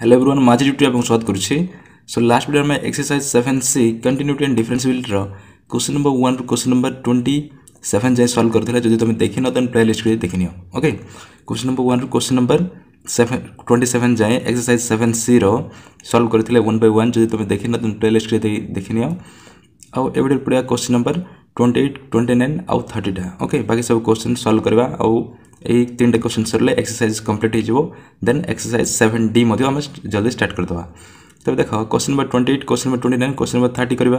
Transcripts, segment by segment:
hello everyone माझी duty आपको स्वागत करुच्छे सो लास्ट वीडियो में exercise seven C continuity and differentiability question number one question number twenty seven जाए solve करते जब तुम देखी न तो प्ले लिस्ट कर देखी नियो okay question number one question number seven twenty seven जाए एक्सरसाइज सेवेन सी रल्व करते वन बै वन जब तुम देखी न तो प्ले लिस्ट कर देखी नियो आउ ଏବେ ଗୋଟେ question number twenty twenty twenty nine आउ थर्टा ओके बाकी सब क्वेश्चन सल्व ସଲ୍ଭ तीन टाइम क्वेश्चन सरल एक्सरसाइज कम्प्लीट हो देन एक्सरसाइज सेवेन डी आम जल्दी स्टार्ट करदे तेज देख question number twenty eight question number twenty nine question number thirty करवा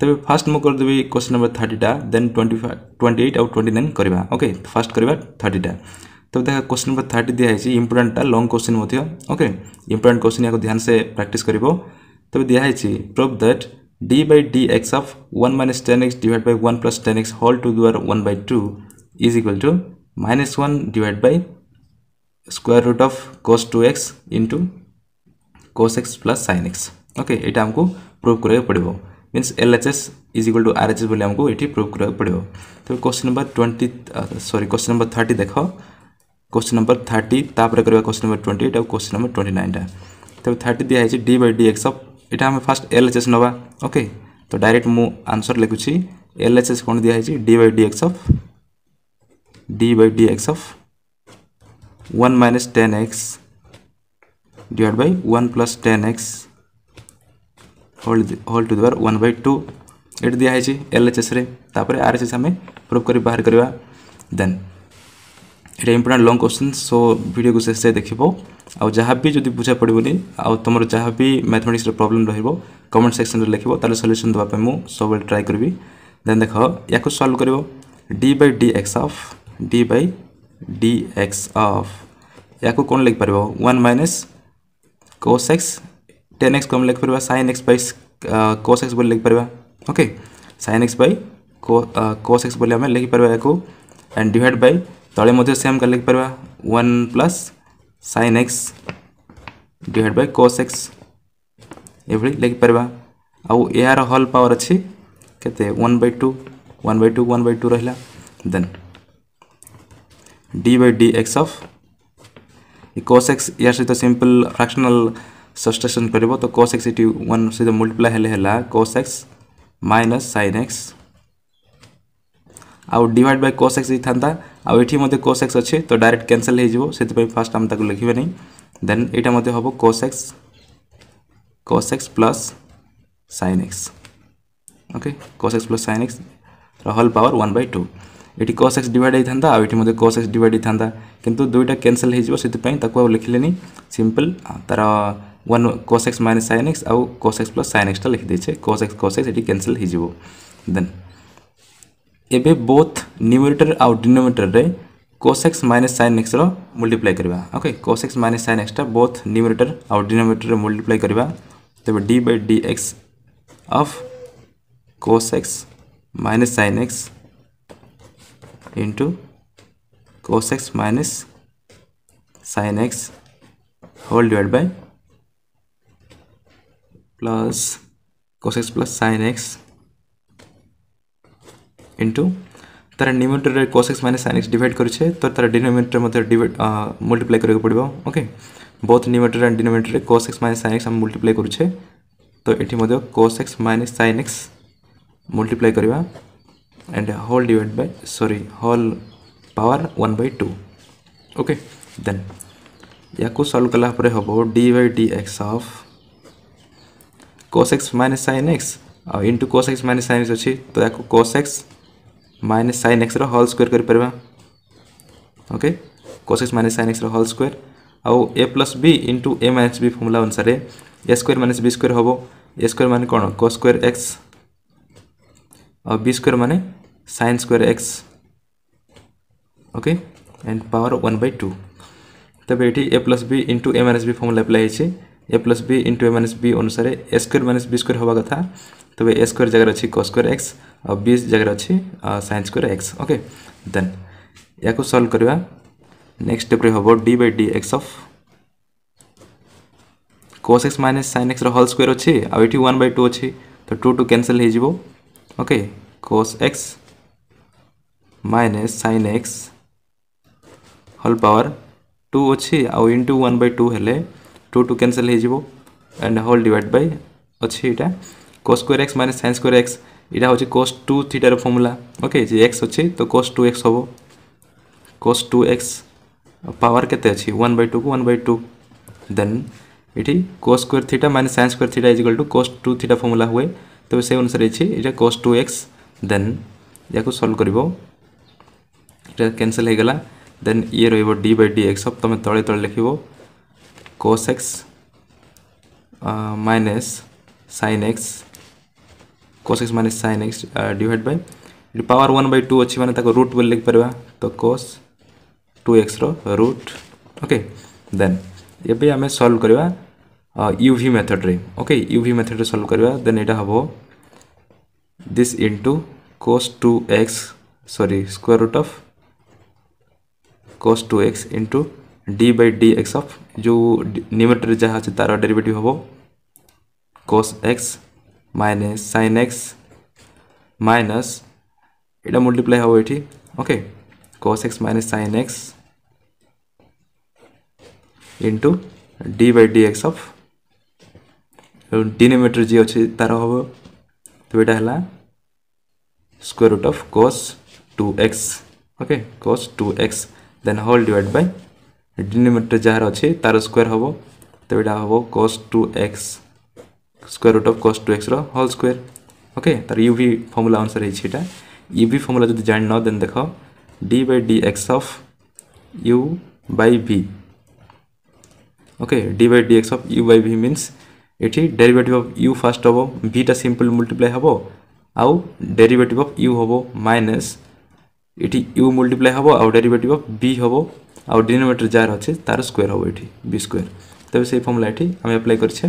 तेज फास्ट मुझे क्वेश्चन नंबर थर्टा देन ट्वेंटी ट्वेंटी एट आउ ट्वेंटी नाइन करवा ओके फास्ट करवा थर्टा तब देख क्वेश्चन नंबर थर्ट दिखाई इंपोर्टाटा लंग क्वेश्चन ओके इंपोर्टा क्वेश्चन या ध्यान से प्राक्ट कर तब दिखाई proof that d by dx of 1 minus 10x divided by 1 plus 10x whole together 1 by 2 is equal to minus 1 divided by square root of cos 2x into cos x plus sin x okay okay, यहाँ आमको prove करा पड़ो means LHS is equal to RHS एच बोले आमको ये prove करा पड़ो तो question number twenty sorry question number thirty देख क्वेश्चन नंबर थर्टी तापर करवा question number twenty question number twenty nine टा तो थर्टी दिखाई D by D x of এটা আমি ফার্স্ট এলএচএস নবা ওকে তো ডাইরেক্ট মু আনসর লিখুছি এলএচএস কোন দিয়া হইছি D by DX of D by DX of 1 minus 10x divided by 1 plus 10x whole whole to the power 1 by 2 एट दिया है एलएचएस रे तापर आरएचएस हमें प्रूव कर बाहर करवा देन ये important long question so video को शेष देखो आउ जहाँ भी जब बुझा पड़े आम जहाँ भी मैथमेटिक्स प्रोब्लेम रोक कमेंट सेक्शन में लिखे तेल सल्यूसन देवाई सब ट्राए करी देन देख या सल्व कर D by D x of D by D x of या कौन लिखिपर one minus cos X tan X कम लिखिपर sine X by cos X लिखिपर okay sine X by cos X आम लिखिपर या डिड बै तले सेम का लिखिपर वन प्लस साइन एक्स डिड बै कस एक्स एखिपर आउ यार हल पावर अच्छे one by two one by two one by two रहा दे by D x of cos X यार सहित सिंपल फ्राक्शनल सबस्टेसन कर तो कस एक्स इट वन सहित मल्टीप्लाई है cos x minus San x आउ डिड बै कस एक्स ही आठ कोस एक्स अच्छे तो डायरेक्ट कैनसल होती फास्ट आम लिखे नहीं देन यहाँ मैं हम cos X cos x plus San x okay cos x plus San X whole power one by two ये कस एक्स डिड होता आठ कस एक्स डिड होता कितु दुईटा कैनसल होती लिखिले सिंपल तार one cos x minus San x आउ cos x plus San एक्सटा लिखिदे कस एक्स कस एक्स ये कैनसल होन एवं बोथ न्यूमिटर आउ डिनोमिटर में कोस एक्स माइनस सैन एक्सर मल्टीप्लाई करवा okay cos x minus sine एक्सटा बोथ न्यूमरेटर आउ डिनोमिटर मल्टीप्लाई करवा तेज D by D X cos x minus San X cos x minus San X whole divide by plus X plus San X into তার নিউমিনেটরে cos x minus sine X divide করেছে তো তার denominator মধ্যে divide multiply করা পড়ব okay both numerator and ডিনোমিনেটরে cos x minus sine X আমি মল্টিপ্লাই করছে তো এটি মধ্যে cos x minus sine X multiply করা and whole divide by sorry whole power one by two okay then ইয়াকু সলভ কলাপরে হব D by D x of cos x minus sine X ଆଉ into cos X minus sines ଅଛି ତ ୟାକୁ cos X minus sine ಎಕ್ಸ್ರ whole square କରିପାରିବା okay cos X minus sine ଏକ୍ସର ହୋଲ୍ ସ୍କୋୟାର ଆଉ A plus B into A minus B formula ଅନୁସାରେ A square minus B square ହେବ ଏ ସ୍କୋୟାର ମାନେ କ'ଣ କୋ ସ୍କୋୟାର ଏକ୍ସ ଆଉ ବି ସ୍କୋୟାର ମାନେ sine square X okay and power one by two ତେବେ ଏଠି A plus B into A minus B formula apply ହେଇଛି A plus B into A minus B ଅନୁସାରେ A square minus B square ହେବା କଥା ତେବେ ଏ square ଜାଗାରେ ଅଛି କୋ square X B जगह अच्छी sine square X okay then या सल्व करवा नेक्स्ट स्टेप हम D by D x of cos x minus San x whole square अच्छी आठ वन बै टू अच्छी तो टू टू कैनसल होके cos x minus San x whole power two अच्छी आउ इंटू वन बै टू हेले two two cancel होंड whole divide by अच्छी यहाँ cos square x minus sine square x এটা হচ্ছে কোস টু থিটার ফর্মুলা ওকে যে এক্স অছে তো কোস টু এক্স হব কোস টু এক্স পাওয়ার কেতে আছে ওয়ান বাই টু কু ওয়ান বাই টু দেন এটি cos square theta minus sine square theta is equal to cos two theta formula হুয়ে তবে সেই অনুসারে আছে এটা কোস টু এক্স দেন ইয়াকে সলভ করব এটা ক্যানসেল হয়ে গলা দেন ইয়ে রহব d by D x of তুমি তলে তলে লিখব cos x minus sine x cos x minus sine x divide by power one by two अच्छी मैंने रुट बोले लिखिपर तो cos two x root okay दे एवं आम सल्व करवा युवि मेथड्रे ओके युवि मेथड्रे सल्व करवा देन यहाँ हम this into cos two x sorry square root of cos two x into D by D x of जो निमेटर जहाँ अच्छे तार डेरीवेटिव हम cos x minus San x minus यहाँ मल्टीप्लाई हे ये okay cos x minus San x into d by D x of denominator जी अच्छे तार हम तो यहाँ है square root of cos two x okay cos two x then whole divide by denominator जहाँ अच्छे तार स्क्वेयर हे तो यहाँ हम cos two x square root of cos two ଏକ୍ସର ହୋଲ୍ ସ୍କୋୟାର ଓକେ ତାର ୟୁ ଭି ଫର୍ମୁଲା ଅନୁସାରେ ହେଇଛି ଏଇଟା ୟୁ ଭି ଫର୍ମୁଲା ଯଦି ଜାଣିନ ଦେନ୍ ଦେଖ d by d x of u by v okay d by D x of u by v means এটি derivative of u first হব ভিটা সিম্পল মল্টিপ্লাই হব আউ ডেরিভেটিভ অফ ইউ হব minus এটি ইউ মল্টিপ্লাই হব আউ ডেরিভেটিভ অফ বি হব আউ ডিনোমিনেটর যার আছে তার স্কোয়ার হব এটি বি স্কোয়ার তবে সেই ফর্মুলা এটি আমি অ্যাপ্লাই করছে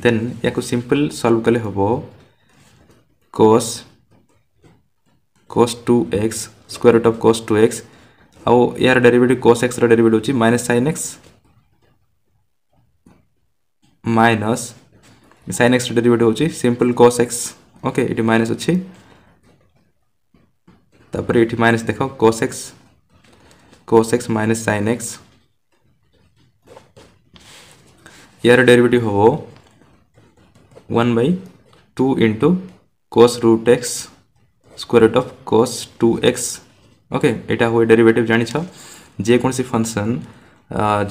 देन या सिंपल सल्व कले हम cos cos two x square root of cos two x आउ यार डेरीवेट कस एक्स रेरीवेट हो minus San x minus San x derivative हो सिंपल कस एक्स ओके ये माइनस अच्छी तापर ये माइनस देख cos x cos x minus San x यार डेरीवेट हम one by two into cos root x square root of cos two x okay এটা হয়ে ডেরিভেটিভ জানিছ যেকোনসি ফাংশন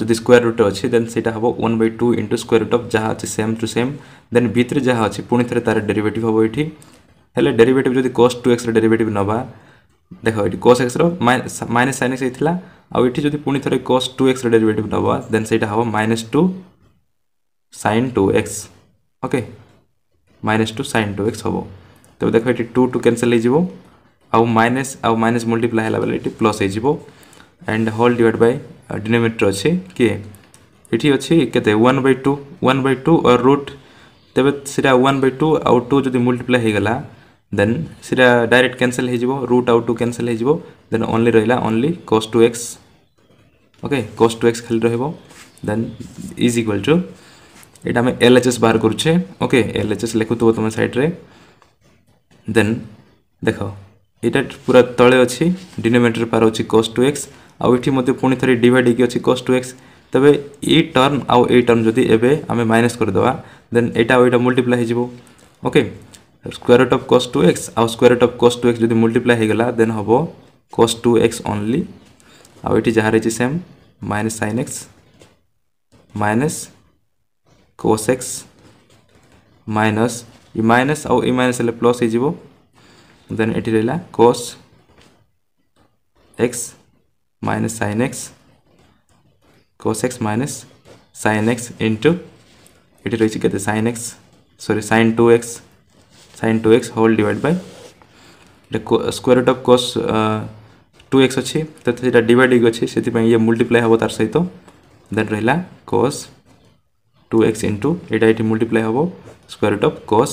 যদি স্কোয়ার রুট অছি দেন সেটা হব one by two into square root of যা আছে সেম টু সেম দেন ভিতরে যা আছে পুনি থরে তার ডেরিভেটিভ হব এটি হলে ডেরিভেটিভ যদি কস টু এক্সর ডেরিভেটিভ নবা দেখ এটি কস এক্সর মাইনাস সাইন এক্স হয়েছিল আউ এটি যদি পুনি থরে কস টু এক্সর ডেরিভেটিভ নবা দেন সেটা হব minus two sine two x okay minus two sine two x হব তবে দেখ এটি টু টু ক্যানসেল হয়ে আউ মাইনাস আউ মাইনাস মল্টিপ্লাই হল বেলে এটি প্লস হয়ে and whole divide by denominator অছে কি এটি অছি কেতে one by two one by two or root তবে সেটা ওয়ান বাই টু আউ টু যদি মল্টিপ্লাই হয়ে গলা দেন সেটা ডাইরেক্ট ক্যানসেল হয়ে রুট আউ টু ক্যানসেল হয়ে দেন অনলি রহিলা only cos two x okay cos two x খালি রহব দেন ইজ ইকুয়াল টু এটা আমি এলএচএস বার করছে ওকে এলএচএস লেখুথব তুমি সাইড্রে দেন দেখ এটা পুরা তলে অছি ডিনোমিনেটর পার অছি কস টু এক্স আউ এটি মধ্যে পুনি থরে ডিভাইড হইকি অছি কস টু এক্স তবে এই টর্ম আউ এই টর্ম যদি এবে আমি মাইনাস করিদেবা দেন এটা আউ এটা মল্টিপ্লাই হয়ে যাব okay square root of cos two x আউ square root of cos two x যদি মল্টিপ্লাই হয়ে গলা দেন হব কস টু এক্স অনলি আউ এটি যা রয়েছে same minus sine x minus cos x minus ये माइनस आ माइनस हेल्ला प्लस हो देन ये रहा cos x minus San x cos x minus San x into ये रही sine x sorry sine two x sine two x whole divide by square root of cos two x अच्छी तो divide हो multiply हाँ तार सहित then रहा cos two x into ये मल्टीप्लाई हम square root of cos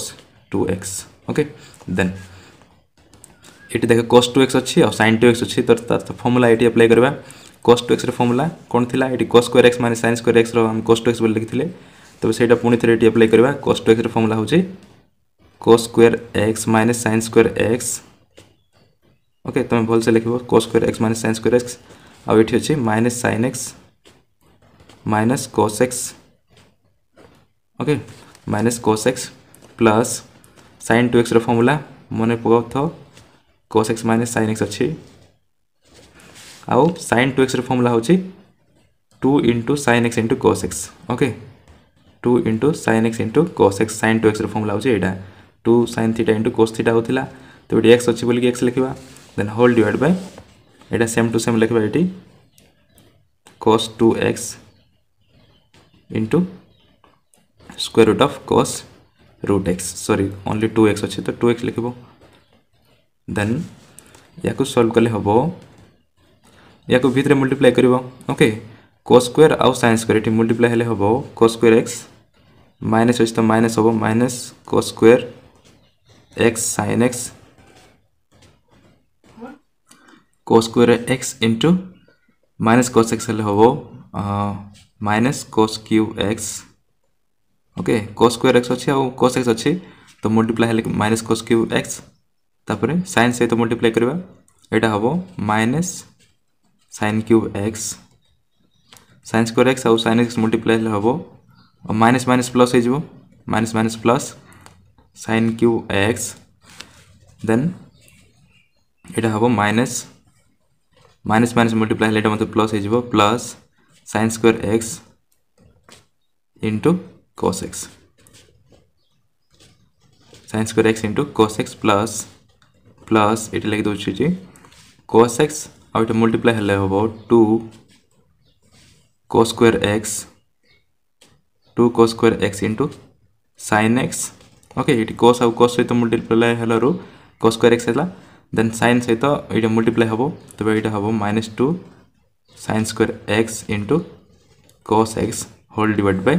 two x okay then ये देख कस टू एक्स अच्छी और सैन टू एक्स अच्छी तो फर्मुला ये अप्लाई करवा कस टू एक्स रमुला कौन थी ये cos square x minus sine square x रम कस टू एक्स बोले थे तब से पुणी थे अप्लाई करवा कस टू एक्स रमुला हूँ cos square x minus sine square x okay तुम भल से लिख cos square x minus sine square x आउ ये अच्छे minus San x minus cos x okay minus cos x plus sine two x formula मन पका था cos x minus San x अच्छी आउ सैन टू एक्स रमुला हूँ two into San x into cos x okay two into San x into cos x sine two x formula हूँ यहाँ two sine theta into cos theta होता तो ये x अच्छी बोलिक एक्स लिखा then whole divide by ये same two same लिखा ये cos two x into square root of cos root x sorry only two x अच्छे तो टू एक्स लिख देन या सल्व कले हम या भितर मल्टीप्लाए कर ओके कस स्क्वेयर आउ सैन स्क्वेयर ये मल्टीप्लाई हम कस स्क्वेयर एक्स माइनस अच्छे तो माइनस हम minus cos square x sine x cos square x into minus cos x हम minus cos cube x okay cos square x अच्छे cos x अच्छे तो multiply है माइनस कस क्यू एक्स तापर sine सहित मल्टीप्लाई करवा यहाँ हम minus sine cube x sine square x आउ सैन एक्स मल्टीप्लाई हम और माइनस माइनस प्लस हो minus minus plus sine cube x then यहाँ हम माइनस माइनस माइनस मल्टीप्लाई मतलब प्लस हो plus sine square x into cos x sin square x into cos x plus plus it like दोचे cos x आउट multiply हेल्ले हम two cos square x two cos square x into sin x okay ये cos आउ cos सहित multiply हेलू cos square x है then sin सहित ये मल्टीप्लाई हम तेज ये हम minus two sin square x into cos x whole divided by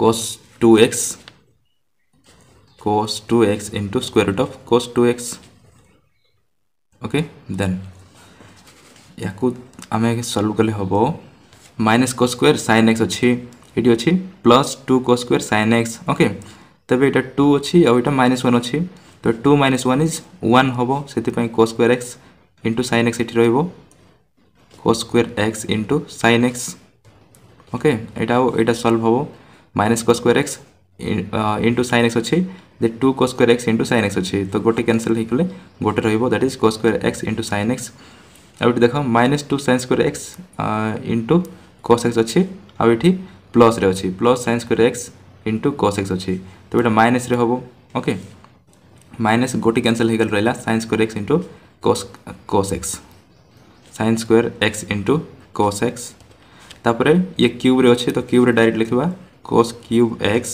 cos 2x cos 2x into square root of cos 2x okay then आम सल्व कले हम minus cos square sine x अच्छी ये अच्छी plus two cos square sine x okay तेज यहाँ two अच्छी आईटा माइनस वन अच्छी तो two minus one is one हम से cos square x into San x ये cos x into San x okay यहाँ सल्व हम minus cos square x into San x अच्छे दे two cos square x into San x अच्छे तो गोटे कैनसल हो गले गोटे रैट is cos square x into San x आठ देख minus two sine square x into cos x अच्छे आठ प्लस अच्छे plus sine square x into cos x अच्छे तो ये माइनस हम ओके माइनस गोटे कैनसल हो रहा sine square x into cos cos x sine square x into cos x ये क्यूब्रे अच्छे तो क्यूब्रे डायरेक्ट लिखा cos cube x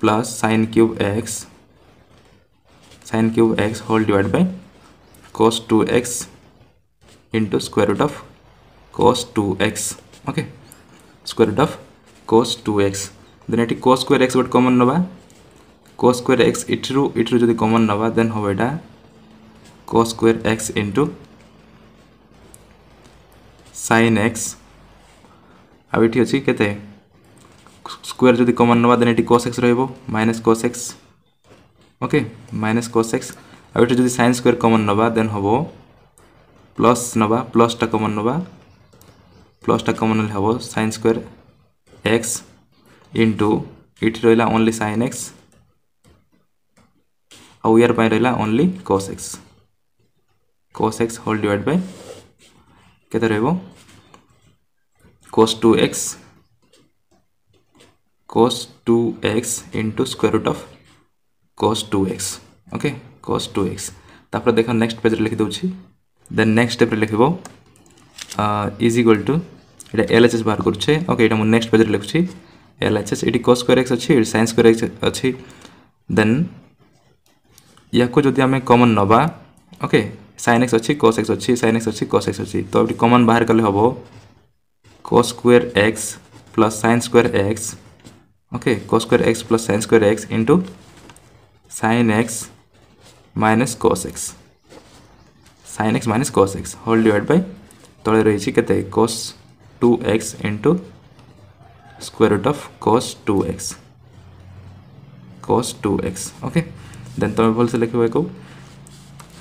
plus sine cube x sine cube x whole divide by cos two x into square root of cos two x okay square root of cos two x then एटी cos square x गोटे common नवा कोस square x इटू इटू जब कमन नवा then हम यहाँ cos square x into sine x आउ ये के स्कोर जो कमन नवा देन ये cos x minus cos x okay minus cos x आठ जो सैन स्क्वेयर कमन नवा देन हम प्लस नवा प्लसटा कमन नवा प्लसटा कमन ना हम सैन एक्स इंटू ये रहा ओनली सैन एक्स आउ इयर पर रहा only cos x cos x whole divide by कत रोस two x cos 2x into square root of cos 2x okay cos 2x তারপরে দেখো নেক্সট পেজরে লিখে দেউছি দেন নেক্সট স্টেপরে লিখব ইজ ইকুয়াল টু এটা এলএচএস বাহার করছে ওকে এটা মু নেক্সট পেজরে লিখুছি এলএচএস এটি cos square x আছে এটি sin square x আছে দেন ইয়াকু যদি আমি কমন নবা ওকে sin x আছে cos x আছে sin x আছে cos x আছে তো এটি কমন বাহার কলে হবো cos square x plus sin square x okay cos square x plus sine square x into sine x minus cos x sine x minus cos x whole divide by तले रही कते cos two x into square root of cos two x cos two x okay then तुम भलसे लिख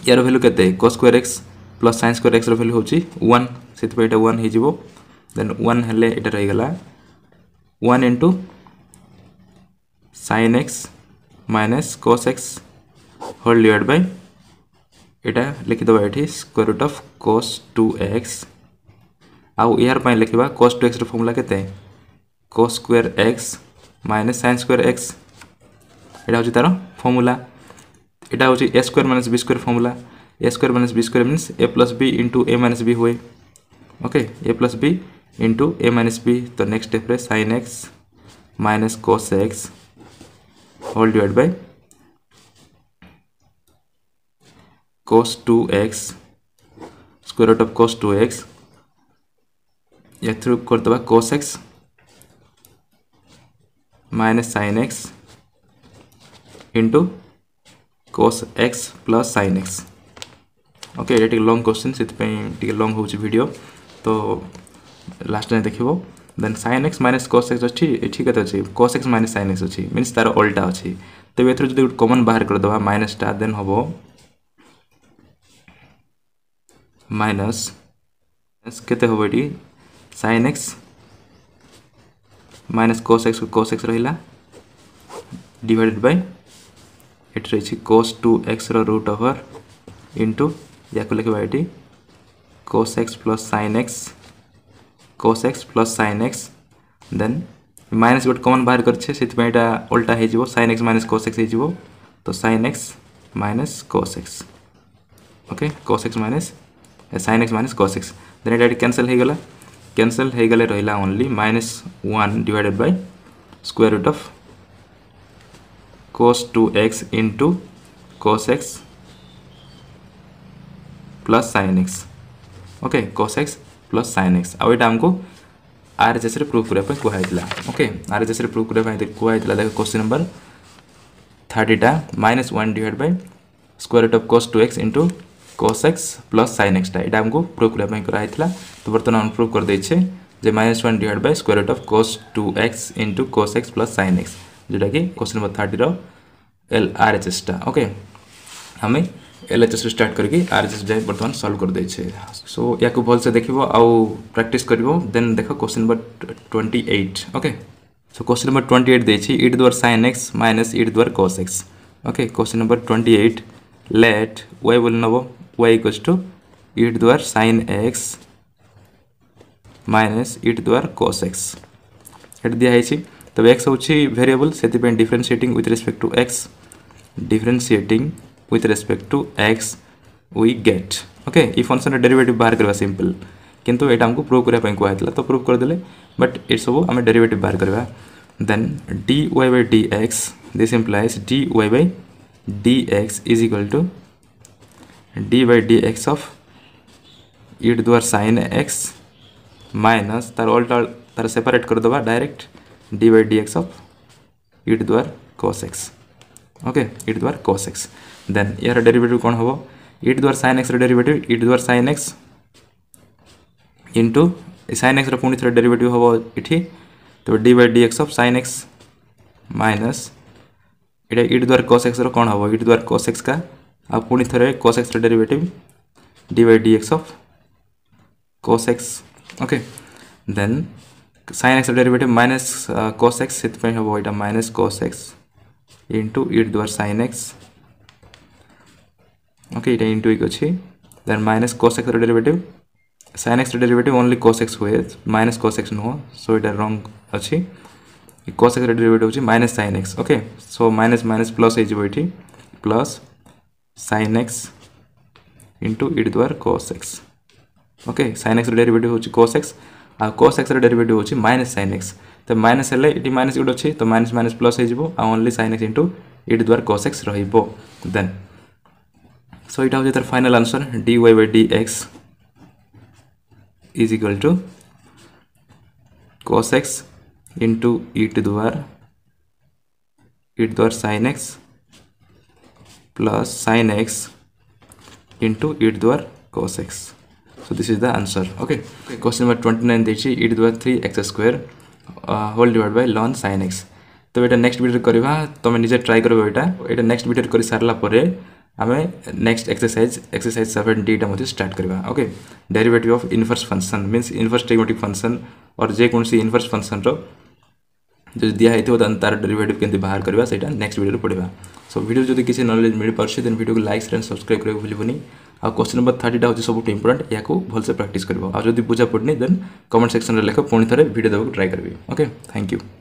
यार value के cos square x plus sine square एक्सर value हूँ वन से वन हो देन वन हेले रहीगला one into sine x minus cos x whole divide by यहाँ लिखिद ये square root of cos two x आउ पर लिखा कोस टू एक्स रमुला के cos square x minus sin square x यहाँ हूँ तार फर्मूला यहाँ हूँ a square minus b square formula a square minus b square means a plus b into a minus b हुए okay a plus b into a minus b तो next स्टेप्रे sin x minus cos x whole divide by cos two x square of cos two x ये एक्थ्रू करदे cos x minus San x into cos x plus San x okay ये लंग question से लंग हो तो लास्ट टाइम देखो then sin x minus cos x अच्छी ठीक अच्छे cos x minus San x अच्छी मीनस तार अल्टा अच्छे तेज एथर जो कमन बाहर करदे माइनसटा देन हम माइनस के sin x minus cos x cos x रहा डिवाइडेड बै ये रही cos two x root over into या लिखा ये cos x plus San x cos x plus San x दे माइनस गोटे कमन बाहर करेंटा ओल्टा हो sin x minus cos x हो तो sin x minus cos x okay cos x minus San x minus cos x then ये cancel हो गला कैनसल हो गले रहा only minus one divided by square root of cos two x into cos x plus San x okay cos x plus San x आउ यहाँ आमको R H S proof करने कहला okay R H S proof करने कहला देख question number थर्टीटा minus one divide by square root of cos two x into cos x plus San एक्सटा यहाँ आमको प्रूफ करने कराइला तो बर्तमान अनप्रूफ करदे जे minus one divide by square root of cos two x into cos x plus San x जोटा कि question number thirty L R H एसटा ओके हमें एल एच एस स्टार्ट करके आर एच एस जाए बर्तमान सल्व कर देछे सो या को भल से आउ प्राक्ट कर देन देख question number twenty eight okay so question number eight देछी इट द्वार सैन एक्स माइनस इट द्वार cos x okay question number eight let y बोल नब y टू इट द्वार सैन एक्स माइनस इट द्वार कस एक्स एट दिया हैछि तब x होछि वेरिएबल सेति with respect to x differentiating with respect to x we get okay a function derivative बाहर करवा सिंपल किंतु ये हमको प्रूव करने कहला तो प्रूव करदे बट ये सब आम डेरिवेट बाहर करवा then d y by D x this implies d y by D x is equal to d by D x of इट द्वार सैन एक्स माइनस तार अल्टा तार सेपरेट करदे direct d y d x of इट द्वार cos x okay इट द्वार कस एक्स देन यार डेरिवेटिव कौन हम इट द्वार सैन एक्स डेरीवेट इट द्वार sin x into San x पुणी थे डेरीवेट हम इटि तो d by D x of sin x minus ये इट द्वार कस एक्स कौन हम इट द्वार कस एक्स का आ पुणी थे cos x derivate d by D x of cos x okay then sin x derivate minus cos x से हम यहाँ माइनस कस एक्स इंटु इट द्वार सैन एक्स okay এটা ইনটু ইক ଅଛି then minus cos x ର derivative sin x ର derivative only cos x ହୁଏ minus cos x ନୁହଁ so এটা wrong ଅଛି cos x ର derivative ହେଉଛି minus sin x okay so minus minus plus ହେଇଯିବ ଏଠି plus sin x into e to the power cos x okay sin x ର derivative ହେଉଛି cos x ଆଉ cos x ର derivative ହେଉଛି minus sin x ତ minus ହେଲେ ଏଠି minus ଗୋଟେ ଅଛି ତ minus minus plus ହେଇଯିବ ଆଉ only sin x into e to the power cos x ରହିବ then सो यहाँ तर final answer d y by D x is equal to cos x into इट दुआर इट दुआर sin x plus San x into इट दुआर cos x so this is the answer okay question number twenty nine देखिए इट दुआर three x square whole divide by लन सैन एक्स तो ये नेक्स्ट भिडियो करवा तुम निजे ट्राए करा ये नेक्स्ट भिडियो कर सारापर आम नेक्स्ट एक्सरसाइज एक्सरसाइज सेवेन डीटा मध्य स्टार्ट करवा okay derivative of inverse function mean inverse trigonometric function और जेकोसी तो से इनवर्स फंक्शन जो दिखाई तार डेरिवेटिव के बाहर करवा नेक्स्ट भिडियो पढ़ा सो भिडियो जो किसी नलेज मिल पारे देन भिडियो को लाइक सेयर सब्सक्राइब करके भूल आ क्वेश्चन नंबर थर्टा हूँ सब इंपोर्टेंट या भलसे प्राक्ट कर आदि बुझा पड़नी देन कमेंट सेक्शन में लिख पुणी थे भिडियो देवा ट्राए करी ओके थैंक यू